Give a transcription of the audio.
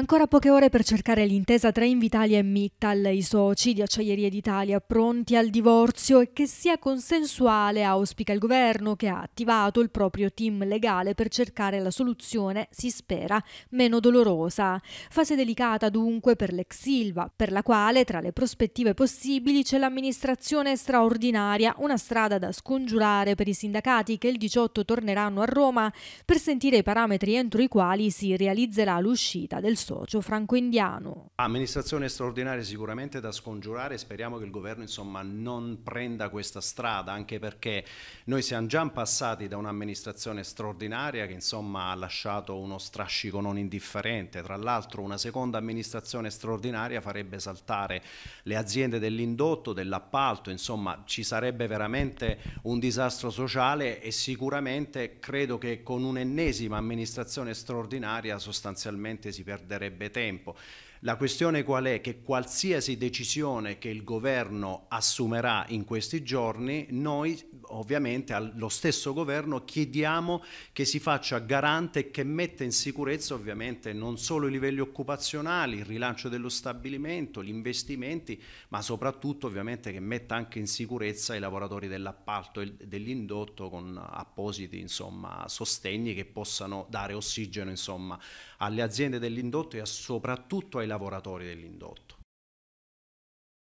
Ancora poche ore per cercare l'intesa tra Invitalia e Mittal, i soci di Acciaierie d'Italia pronti al divorzio e che sia consensuale, auspica il governo che ha attivato il proprio team legale per cercare la soluzione, si spera, meno dolorosa. Fase delicata dunque per l'ex Silva, per la quale tra le prospettive possibili c'è l'amministrazione straordinaria, una strada da scongiurare per i sindacati che il 18 torneranno a Roma per sentire i parametri entro i quali si realizzerà l'uscita del sole socio franco-indiano. Amministrazione straordinaria sicuramente da scongiurare, speriamo che il governo insomma, non prenda questa strada, anche perché noi siamo già passati da un'amministrazione straordinaria che insomma, ha lasciato uno strascico non indifferente, tra l'altro una seconda amministrazione straordinaria farebbe saltare le aziende dell'indotto, dell'appalto, insomma ci sarebbe veramente un disastro sociale e sicuramente credo che con un'ennesima amministrazione straordinaria sostanzialmente si perderebbe perderebbe tempo. La questione qual è? Che qualsiasi decisione che il governo assumerà in questi giorni, noi ovviamente allo stesso governo chiediamo che si faccia garante e che metta in sicurezza ovviamente non solo i livelli occupazionali, il rilancio dello stabilimento, gli investimenti, ma soprattutto ovviamente che metta anche in sicurezza i lavoratori dell'appalto e dell'indotto con appositi insomma, sostegni che possano dare ossigeno insomma, alle aziende dell'indotto e soprattutto ai lavoratori dell'indotto.